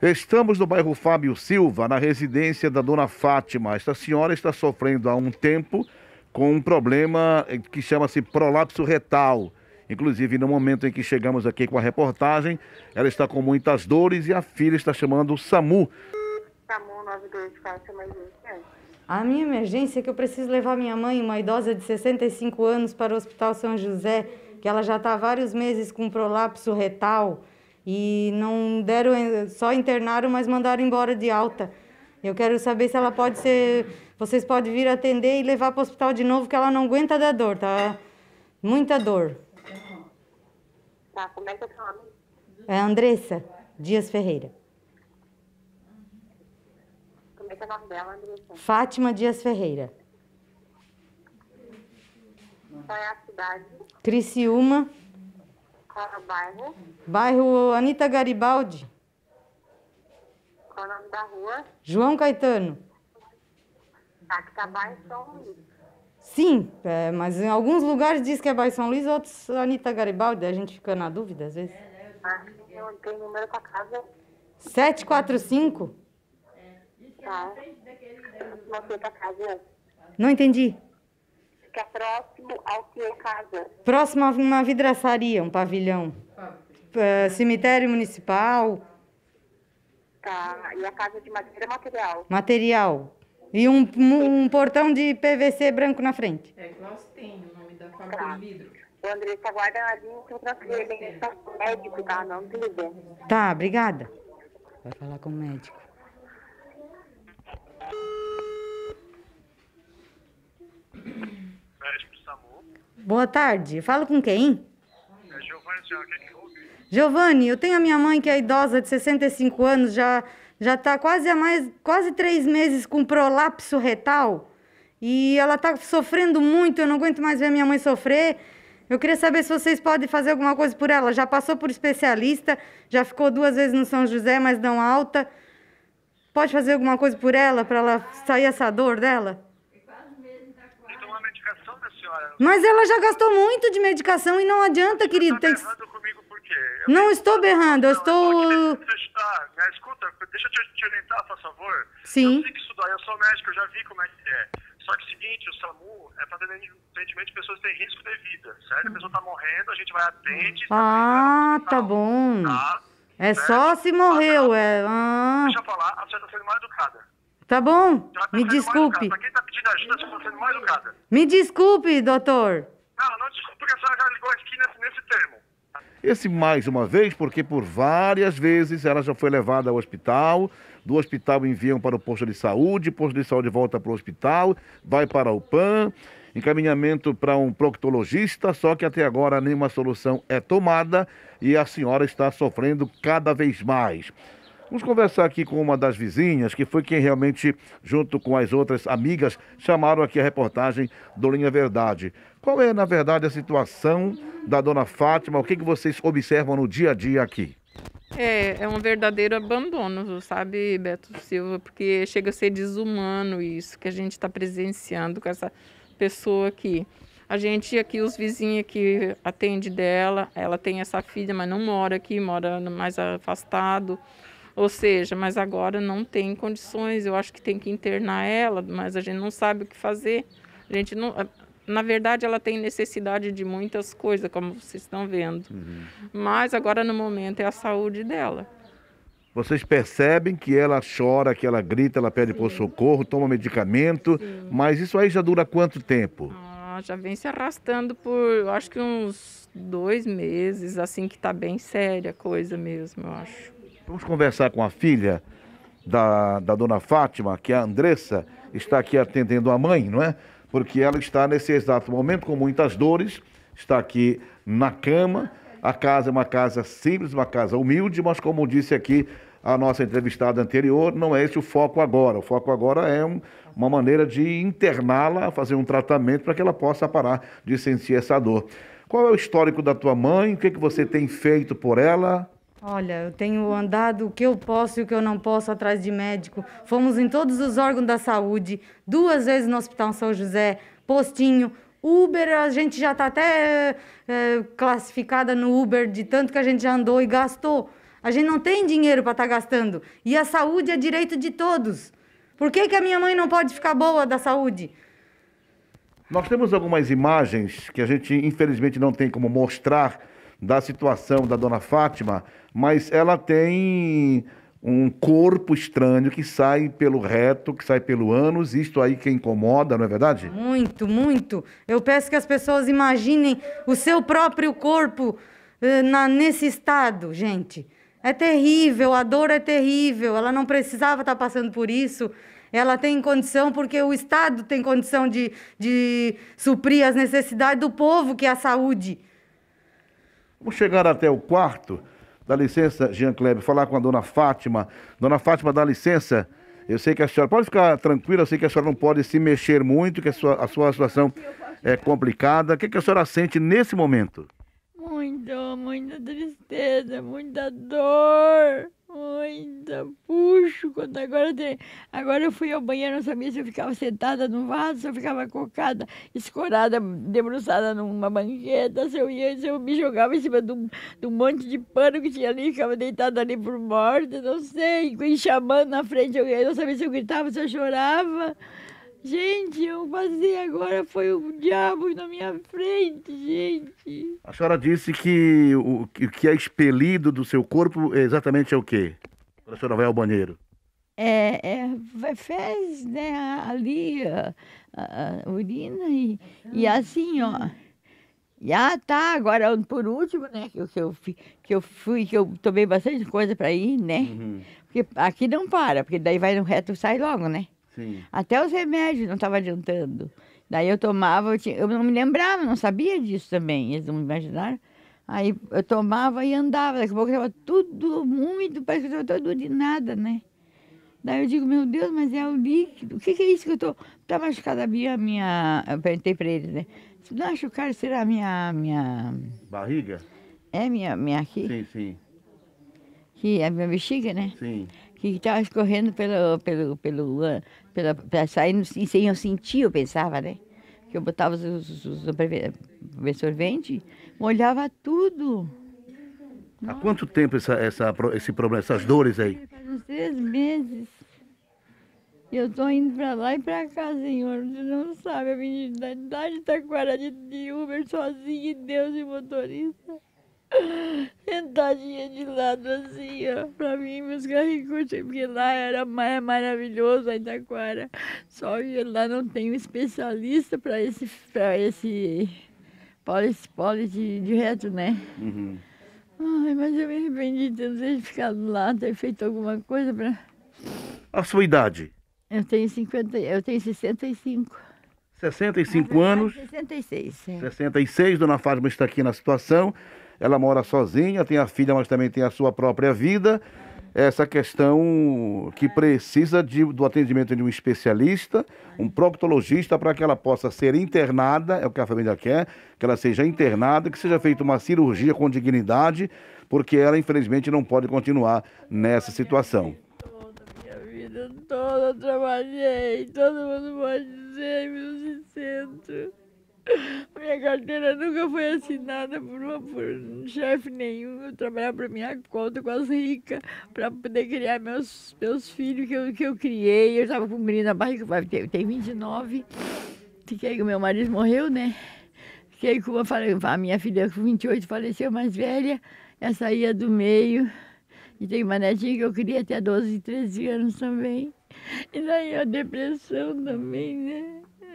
Estamos no bairro Fábio Silva, na residência da dona Fátima. Esta senhora está sofrendo há um tempo com um problema eh, que chama-se prolapso retal. Inclusive, no momento em que chegamos aqui com a reportagem, ela está com muitas dores e a filha está chamando o SAMU. SAMU 92, faça uma emergência. A minha emergência é que eu preciso levar minha mãe, uma idosa de 65 anos, para o Hospital São José, que ela já está há vários meses com prolapso retal e não deram, eh, só internaram, mas mandaram embora de alta. Eu quero saber se ela pode ser, vocês podem vir atender e levar para o hospital de novo, que ela não aguenta da dor, tá? Muita dor. Tá, como é que é eu falo? É Andressa Dias Ferreira. Como é que é o nome dela, Andressa? Fátima Dias Ferreira. Qual é a cidade? Criciúma qual é o bairro? Bairro Anitta Garibaldi. Qual é o nome da rua? João Caetano. Tá, que tá bairro São Luís. Sim, é, mas em alguns lugares diz que é bairro São Luís, outros Anitta Garibaldi, a gente fica na dúvida às vezes. Ah, eu tenho número pra casa. 745? Tá. Você tá casa? Não entendi fica próximo ao que é casa. Próximo a uma vidraçaria, um pavilhão. Ah, eh, cemitério municipal. Tá, e a casa de madeira é material. Material. E um, um portão de PVC branco na frente. É, Glaustin, o nome da fábrica tá. de vidro. O André está ali que então eu transferi, ele é médico, tá? Não, tudo bem. Tá, obrigada. Vai falar com o médico. Boa tarde. Fala com quem? É Giovanni, Giovanni, eu tenho a minha mãe que é idosa de 65 anos, já já está quase há mais quase três meses com prolapso retal e ela está sofrendo muito. Eu não aguento mais ver minha mãe sofrer. Eu queria saber se vocês podem fazer alguma coisa por ela. Já passou por especialista, já ficou duas vezes no São José, mas não alta. Pode fazer alguma coisa por ela, para ela sair essa dor dela? senhora. Mas ela já gastou muito de medicação e não adianta, querido. Tá berrando que... comigo por quê? Eu não estou berrando, eu estou... Está, né? Escuta, deixa eu te, te orientar, por favor. Sim. Eu sei que isso dói, eu sou médico, eu já vi como é que é. Só que é o seguinte, o SAMU é para atendimento de pessoas que têm risco de vida, certo? A pessoa está morrendo, a gente vai atende... Tá ah, tá, tá bom. Tá, é certo? só se morreu, ah, é... Ah. Deixa eu falar, a senhora está sendo mal educada. Tá bom? Tá Me desculpe. Quem tá pedindo ajuda, sendo tá educada. Me desculpe, doutor. Não, não desculpe porque a senhora já ligou aqui nesse, nesse termo. Esse mais uma vez, porque por várias vezes ela já foi levada ao hospital, do hospital enviam para o posto de saúde, posto de saúde volta para o hospital, vai para o PAN, encaminhamento para um proctologista, só que até agora nenhuma solução é tomada e a senhora está sofrendo cada vez mais. Vamos conversar aqui com uma das vizinhas, que foi quem realmente, junto com as outras amigas, chamaram aqui a reportagem do Linha Verdade. Qual é, na verdade, a situação da dona Fátima? O que, que vocês observam no dia a dia aqui? É, é um verdadeiro abandono, sabe, Beto Silva? Porque chega a ser desumano isso que a gente está presenciando com essa pessoa aqui. A gente aqui, os vizinhos que atende dela, ela tem essa filha, mas não mora aqui, mora mais afastado. Ou seja, mas agora não tem condições, eu acho que tem que internar ela, mas a gente não sabe o que fazer. A gente não, na verdade, ela tem necessidade de muitas coisas, como vocês estão vendo. Uhum. Mas agora, no momento, é a saúde dela. Vocês percebem que ela chora, que ela grita, ela pede Sim. por socorro, toma medicamento, Sim. mas isso aí já dura quanto tempo? Ah, já vem se arrastando por, acho que uns dois meses, assim que está bem séria a coisa mesmo, eu acho. Vamos conversar com a filha da, da dona Fátima, que é a Andressa, está aqui atendendo a mãe, não é? Porque ela está nesse exato momento com muitas dores, está aqui na cama. A casa é uma casa simples, uma casa humilde, mas como disse aqui a nossa entrevistada anterior, não é esse o foco agora. O foco agora é um, uma maneira de interná-la, fazer um tratamento para que ela possa parar de sentir essa dor. Qual é o histórico da tua mãe? O que, é que você tem feito por ela? Olha, eu tenho andado o que eu posso e o que eu não posso atrás de médico. Fomos em todos os órgãos da saúde, duas vezes no Hospital São José, postinho, Uber, a gente já está até é, classificada no Uber de tanto que a gente já andou e gastou. A gente não tem dinheiro para estar tá gastando. E a saúde é direito de todos. Por que, que a minha mãe não pode ficar boa da saúde? Nós temos algumas imagens que a gente, infelizmente, não tem como mostrar da situação da dona Fátima, mas ela tem um corpo estranho que sai pelo reto, que sai pelo ânus, isto aí que incomoda, não é verdade? Muito, muito. Eu peço que as pessoas imaginem o seu próprio corpo eh, na, nesse estado, gente. É terrível, a dor é terrível, ela não precisava estar tá passando por isso. Ela tem condição, porque o Estado tem condição de, de suprir as necessidades do povo, que é a saúde. Vamos chegar até o quarto. Dá licença, Jean Kleber, falar com a dona Fátima. Dona Fátima, dá licença. Eu sei que a senhora pode ficar tranquila, eu sei que a senhora não pode se mexer muito, que a sua, a sua situação é complicada. O que, que a senhora sente nesse momento? Muita, muita tristeza, muita dor, muita puxo. Quando agora tem. Agora eu fui ao banheiro, não sabia se eu ficava sentada num vaso, se eu ficava cocada, escorada, debruçada numa banqueta, se eu ia, se eu me jogava em cima de um, de um monte de pano que tinha ali, ficava deitada ali por morte, não sei, chamando na frente alguém, não sabia se eu gritava, se eu chorava. Gente, eu passei agora, foi o diabo na minha frente, gente. A senhora disse que o, que é expelido do seu corpo é exatamente é o quê? Quando a senhora vai ao banheiro. É, é, é fez, né, ali, a, a urina e, e assim, ó. Já ah, tá, agora por último, né, que eu, que eu, que eu fui, que eu tomei bastante coisa para ir, né? Uhum. Porque aqui não para, porque daí vai no reto, sai logo, né? Até os remédios não estava adiantando. Daí eu tomava, eu, tinha, eu, não me lembrava, não sabia disso também, eles não me imaginaram. Aí eu tomava e andava, daqui a pouco estava tudo úmido, parece que eu estava todo de nada, né? Daí eu digo, meu Deus, mas é o líquido, o que, que é isso que eu estou? Está machucada a minha, minha... Eu perguntei para eles, né? Se não machucar, será a minha, minha... Barriga? É, minha, minha aqui. Sim, sim. Que é a minha bexiga, né? Sim que estava escorrendo pelo, pelo, pelo, ah, pela, pela sair sem eu sentir, eu pensava, né? Que eu botava os, os, os molhava tudo. Há quanto tempo essa, essa, esse problema, essas dores aí? Faz uns três meses. Eu estou indo para lá e para cá, senhor. Você não sabe, a menina da idade está com de Uber sozinha, Deus e motorista. Sentadinha de lado assim, ó. Pra mim, meus garricotes, porque lá era mais é maravilhoso ainda agora. Só que lá não tem um especialista pra esse, pra esse poli, de, de reto, né? Uhum. Ai, mas eu me arrependi de ter ficado lá, ter feito alguma coisa pra. A sua idade? Eu tenho 50, eu tenho 65. 65 anos. 66. sim. 66, dona Fátima está aqui na situação ela mora sozinha, tem a filha, mas também tem a sua própria vida. Essa questão que precisa de, do atendimento de um especialista, um proctologista, para que ela possa ser internada, é o que a família quer, que ela seja internada, que seja feita uma cirurgia com dignidade, porque ela, infelizmente, não pode continuar nessa situação vida toda eu trabalhei, todo mundo pode dizer, meu centro minha carteira nunca foi assinada por, uma, por um chefe nenhum. Eu trabalhava para minha conta, as rica, para poder criar meus, meus filhos que eu, que eu criei. Eu estava com um menino na barriga, tem, tem 29. Fiquei com meu marido morreu, né? Fiquei com uma, a minha filha com 28 faleceu, mais velha. Essa ia é do meio. E tem uma netinha que eu queria até 12, 13 anos também. E daí a depressão também, né? Tá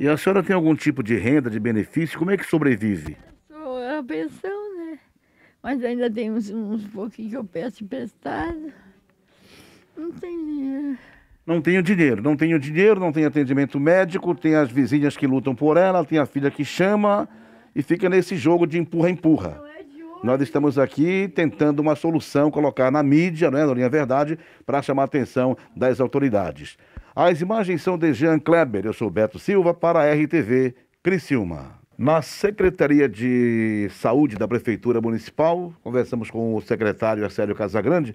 e a senhora tem algum tipo de renda, de benefício? Como é que sobrevive? Eu sou a pensão, né? Mas ainda tem uns, uns pouquinhos que eu peço emprestado. Não tem dinheiro. Não tenho dinheiro, não tenho dinheiro, não tenho atendimento médico, tem as vizinhas que lutam por ela, tem a filha que chama e fica nesse jogo de empurra-empurra. É Nós estamos aqui tentando uma solução, colocar na mídia, né, Dorinha é Verdade, para chamar a atenção das autoridades. As imagens são de Jean Kleber. Eu sou Beto Silva para a RTV Criciúma. Na Secretaria de Saúde da Prefeitura Municipal, conversamos com o secretário Arcélio Casagrande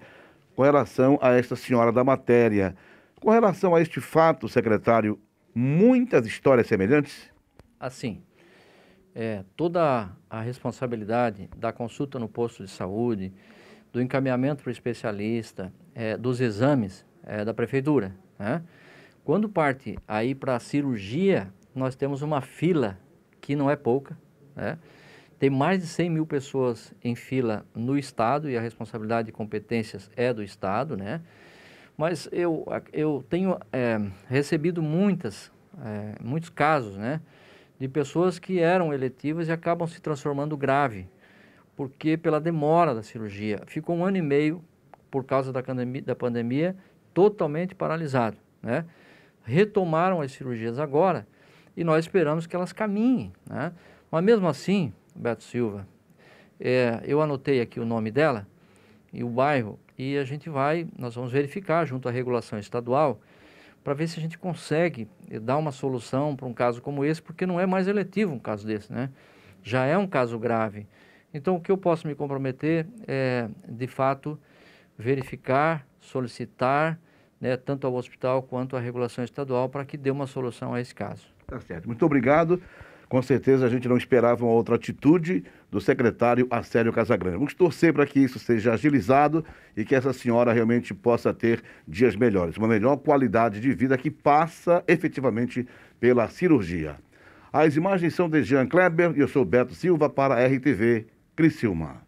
com relação a esta senhora da matéria. Com relação a este fato, secretário, muitas histórias semelhantes? Assim, é, toda a responsabilidade da consulta no posto de saúde, do encaminhamento para o especialista, é, dos exames é, da prefeitura, né? Quando parte aí para a cirurgia, nós temos uma fila que não é pouca, né? Tem mais de 100 mil pessoas em fila no Estado e a responsabilidade de competências é do Estado, né? Mas eu, eu tenho é, recebido muitas, é, muitos casos, né? De pessoas que eram eletivas e acabam se transformando grave, porque pela demora da cirurgia. Ficou um ano e meio, por causa da pandemia, da pandemia totalmente paralisado, né? retomaram as cirurgias agora e nós esperamos que elas caminhem. Né? Mas mesmo assim, Beto Silva, é, eu anotei aqui o nome dela e o bairro e a gente vai, nós vamos verificar junto à regulação estadual para ver se a gente consegue dar uma solução para um caso como esse, porque não é mais eletivo um caso desse, né? Já é um caso grave. Então, o que eu posso me comprometer é, de fato, verificar, solicitar né, tanto ao hospital quanto à regulação estadual, para que dê uma solução a esse caso. Tá certo. Muito obrigado. Com certeza a gente não esperava uma outra atitude do secretário Acélio Casagrande. Vamos torcer para que isso seja agilizado e que essa senhora realmente possa ter dias melhores, uma melhor qualidade de vida que passa efetivamente pela cirurgia. As imagens são de Jean Kleber e eu sou Beto Silva para a RTV Criciúma.